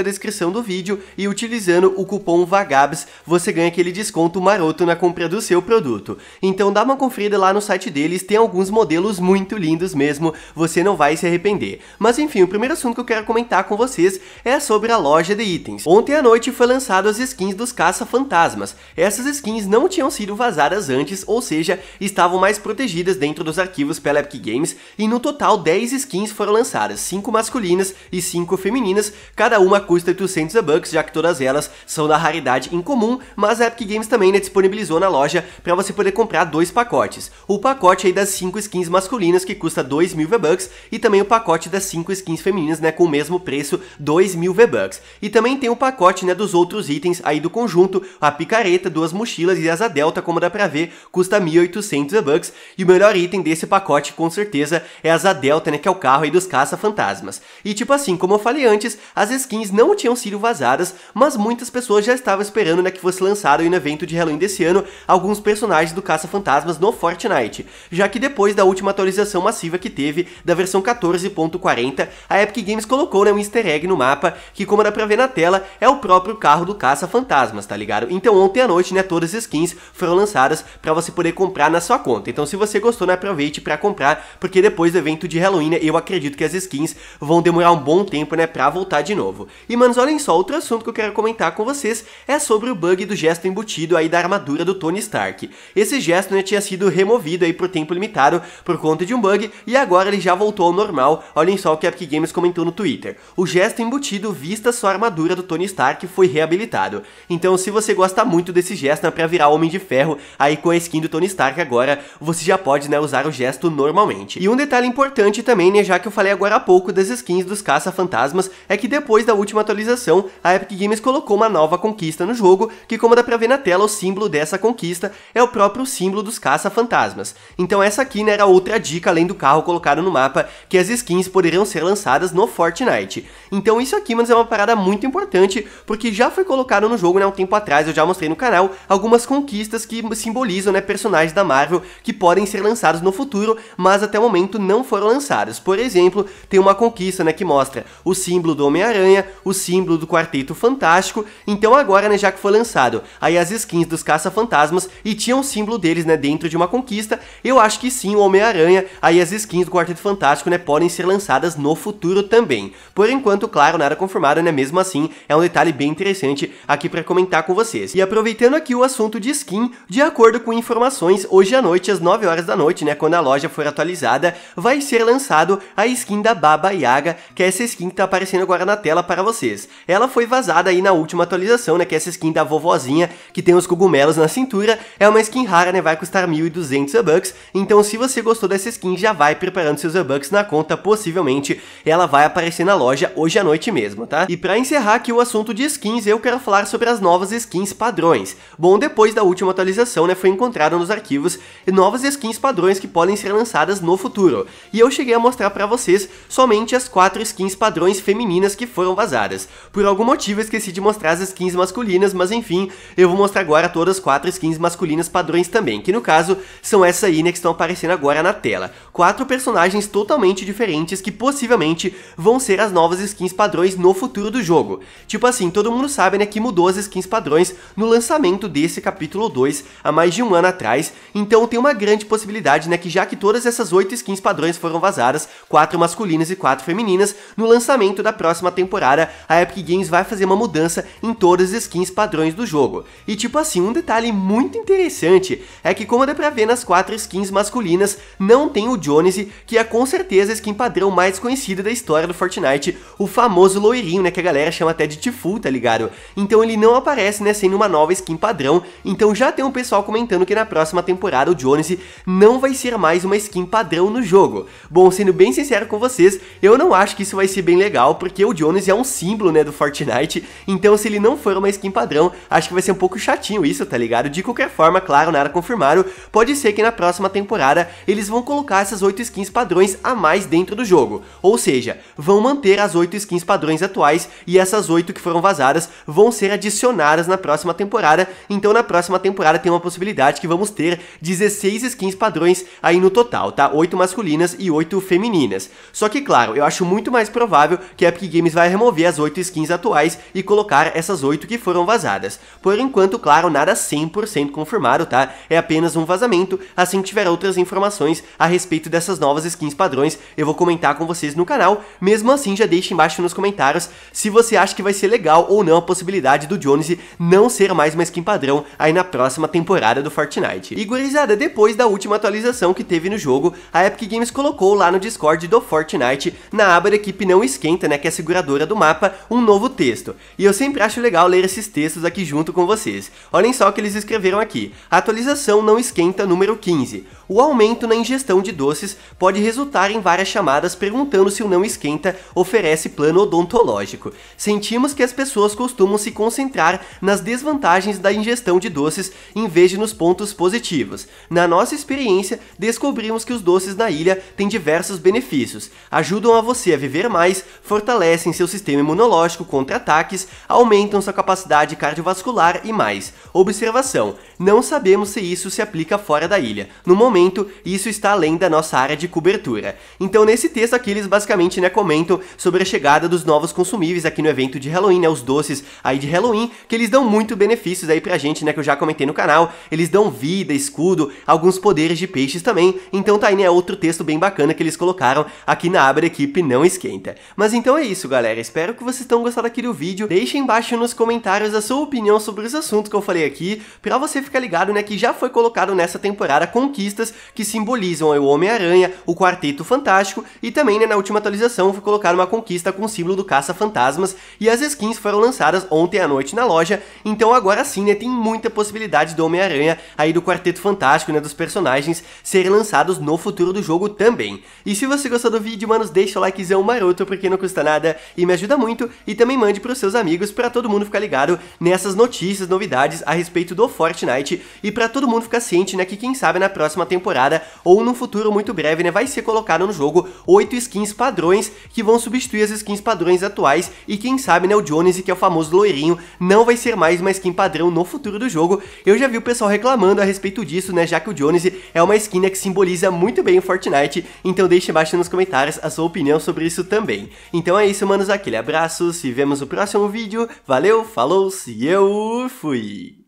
na descrição do vídeo e utilizando o cupom VAGABS você ganha aquele desconto maroto na compra do seu produto. Então dá uma conferida lá no site deles, tem alguns modelos muito lindos mesmo, você não vai se arrepender. Mas enfim, o primeiro assunto que eu quero comentar com vocês é sobre a loja de itens. Ontem à noite foi lançado as skins dos caça-fantasmas. Essas skins não tinham sido vazadas antes, ou seja, estavam mais protegidas dentro dos arquivos pela Epic Games, e no total 10 skins foram lançadas, 5 masculinas e 5 femininas, cada uma custa 800 bucks, já que todas elas são da raridade incomum, mas a Epic Games também né, disponibilizou na loja para você poder comprar dois pacotes. O pacote aí das 5 skins masculinas que custa 2 mil V-Bucks e também o pacote das 5 skins femininas, né, com o mesmo preço, 2 mil V-Bucks. E também tem o pacote, né, dos outros itens aí do conjunto, a picareta, duas mochilas e asa delta, como dá pra ver, custa 1.800 V-Bucks e o melhor item desse pacote, com certeza, é a asa delta, né, que é o carro aí dos caça-fantasmas. E tipo assim, como eu falei antes, as skins não tinham sido vazadas, mas muitas pessoas já estavam esperando né, que fosse lançado no evento de Halloween desse ano alguns personagens do Caça-Fantasmas no Fortnite, já que depois da última atualização massiva que teve, da versão 14.40, a Epic Games colocou né, um easter egg no mapa, que como dá pra ver na tela, é o próprio carro do Caça-Fantasmas, tá ligado? Então ontem à noite, né, todas as skins foram lançadas para você poder comprar na sua conta, então se você gostou, né, aproveite para comprar, porque depois do evento de Halloween, né, eu acredito que as skins vão demorar um bom tempo, né, pra voltar de novo. E, manos, olhem só, outro assunto que eu quero comentar com vocês é sobre o bug do gesto embutido aí da armadura do Tony Stark. Esse gesto né, tinha sido removido aí por tempo limitado por conta de um bug e agora ele já voltou ao normal. Olhem só o que a Epic Games comentou no Twitter. O gesto embutido vista sua armadura do Tony Stark foi reabilitado. Então, se você gosta muito desse gesto né, pra virar Homem de Ferro, aí com a skin do Tony Stark agora, você já pode né, usar o gesto normalmente. E um detalhe importante também, né, já que eu falei agora há pouco das skins dos caça-fantasmas, é que depois da última última atualização, a Epic Games colocou uma nova conquista no jogo, que como dá pra ver na tela, o símbolo dessa conquista é o próprio símbolo dos caça-fantasmas. Então essa aqui não né, era outra dica, além do carro colocado no mapa, que as skins poderiam ser lançadas no Fortnite. Então isso aqui, mano, é uma parada muito importante, porque já foi colocado no jogo, né, um tempo atrás, eu já mostrei no canal, algumas conquistas que simbolizam, né, personagens da Marvel que podem ser lançados no futuro, mas até o momento não foram lançadas. Por exemplo, tem uma conquista, né, que mostra o símbolo do Homem-Aranha, o símbolo do Quarteto Fantástico. Então agora, né, já que foi lançado aí as skins dos caça-fantasmas e tinha um símbolo deles, né, dentro de uma conquista, eu acho que sim, o Homem-Aranha, aí as skins do Quarteto Fantástico, né, podem ser lançadas no futuro também. Por enquanto, claro, nada confirmado, né, mesmo assim, é um detalhe bem interessante aqui para comentar com vocês. E aproveitando aqui o assunto de skin, de acordo com informações, hoje à noite, às 9 horas da noite, né, quando a loja for atualizada, vai ser lançado a skin da Baba Yaga, que é essa skin que tá aparecendo agora na tela para vocês vocês. Ela foi vazada aí na última atualização, né, que é essa skin da vovozinha que tem os cogumelos na cintura, é uma skin rara, né, vai custar 1.200 V-Bucks, então se você gostou dessa skin, já vai preparando seus V-Bucks na conta, possivelmente ela vai aparecer na loja hoje à noite mesmo, tá? E pra encerrar aqui o assunto de skins, eu quero falar sobre as novas skins padrões. Bom, depois da última atualização, né, foi encontrado nos arquivos novas skins padrões que podem ser lançadas no futuro, e eu cheguei a mostrar pra vocês somente as quatro skins padrões femininas que foram vazadas caras. Por algum motivo esqueci de mostrar as skins masculinas, mas enfim, eu vou mostrar agora todas as quatro skins masculinas padrões também, que no caso são essas aí né, que estão aparecendo agora na tela. Quatro personagens totalmente diferentes que possivelmente vão ser as novas skins padrões no futuro do jogo. Tipo assim, todo mundo sabe né, que mudou as skins padrões no lançamento desse capítulo 2 há mais de um ano atrás, então tem uma grande possibilidade né, que já que todas essas oito skins padrões foram vazadas, quatro masculinas e quatro femininas, no lançamento da próxima temporada a Epic Games vai fazer uma mudança em todas as skins padrões do jogo. E tipo assim, um detalhe muito interessante é que como dá pra ver nas quatro skins masculinas, não tem o Jones, que é com certeza a skin padrão mais conhecida da história do Fortnite, o famoso loirinho, né, que a galera chama até de Tifu, tá ligado? Então ele não aparece, né, sendo uma nova skin padrão, então já tem um pessoal comentando que na próxima temporada o Jones não vai ser mais uma skin padrão no jogo. Bom, sendo bem sincero com vocês, eu não acho que isso vai ser bem legal, porque o Jones é um símbolo, né, do Fortnite. Então, se ele não for uma skin padrão, acho que vai ser um pouco chatinho isso, tá ligado? De qualquer forma, claro, nada confirmaram. Pode ser que na próxima temporada eles vão colocar essas 8 skins padrões a mais dentro do jogo. Ou seja, vão manter as 8 skins padrões atuais e essas 8 que foram vazadas vão ser adicionadas na próxima temporada. Então, na próxima temporada tem uma possibilidade que vamos ter 16 skins padrões aí no total, tá? 8 masculinas e 8 femininas. Só que, claro, eu acho muito mais provável que a Epic Games vai remover as 8 skins atuais e colocar essas 8 que foram vazadas. Por enquanto, claro, nada 100% confirmado, tá? É apenas um vazamento, assim que tiver outras informações a respeito dessas novas skins padrões, eu vou comentar com vocês no canal. Mesmo assim, já deixe embaixo nos comentários se você acha que vai ser legal ou não a possibilidade do Jones não ser mais uma skin padrão aí na próxima temporada do Fortnite. E gurizada, depois da última atualização que teve no jogo, a Epic Games colocou lá no Discord do Fortnite, na aba da equipe não esquenta, né, que é a seguradora do mapa, capa um novo texto. E eu sempre acho legal ler esses textos aqui junto com vocês. Olhem só o que eles escreveram aqui. A atualização não esquenta número 15. O aumento na ingestão de doces pode resultar em várias chamadas perguntando se o não esquenta oferece plano odontológico. Sentimos que as pessoas costumam se concentrar nas desvantagens da ingestão de doces em vez de nos pontos positivos. Na nossa experiência, descobrimos que os doces na ilha têm diversos benefícios. Ajudam a você a viver mais, fortalecem seu sistema imunológico contra ataques, aumentam sua capacidade cardiovascular e mais. Observação: não sabemos se isso se aplica fora da ilha. No momento, isso está além da nossa área de cobertura. Então, nesse texto aqui, eles basicamente né, comentam sobre a chegada dos novos consumíveis aqui no evento de Halloween, né, os doces aí de Halloween, que eles dão muito benefícios aí pra gente, né, que eu já comentei no canal. Eles dão vida, escudo, alguns poderes de peixes também. Então, tá aí, né, outro texto bem bacana que eles colocaram aqui na aba da equipe Não Esquenta. Mas então é isso, galera. Espero que vocês tenham gostado aqui do vídeo. Deixe embaixo nos comentários a sua opinião sobre os assuntos que eu falei aqui, pra você ficar ligado, né, que já foi colocado nessa temporada conquistas que simbolizam o Homem-Aranha, o Quarteto Fantástico e também, né, na última atualização foi colocada uma conquista com o símbolo do Caça-Fantasmas e as skins foram lançadas ontem à noite na loja, então agora sim, né, tem muita possibilidade do Homem-Aranha aí do Quarteto Fantástico, né, dos personagens serem lançados no futuro do jogo também. E se você gostou do vídeo, manos, deixa o likezão maroto porque não custa nada e me ajuda muito muito e também mande para os seus amigos para todo mundo ficar ligado nessas notícias, novidades a respeito do Fortnite e para todo mundo ficar ciente, né, que quem sabe na próxima temporada ou num futuro muito breve, né, vai ser colocado no jogo oito skins padrões que vão substituir as skins padrões atuais e quem sabe, né, o Jones, que é o famoso loirinho, não vai ser mais uma skin padrão no futuro do jogo. Eu já vi o pessoal reclamando a respeito disso, né, já que o Jones é uma skin né, que simboliza muito bem o Fortnite, então deixe abaixo nos comentários a sua opinião sobre isso também. Então é isso, manos, aquele abraço abraços e vemos no próximo vídeo. Valeu, falou, se eu fui!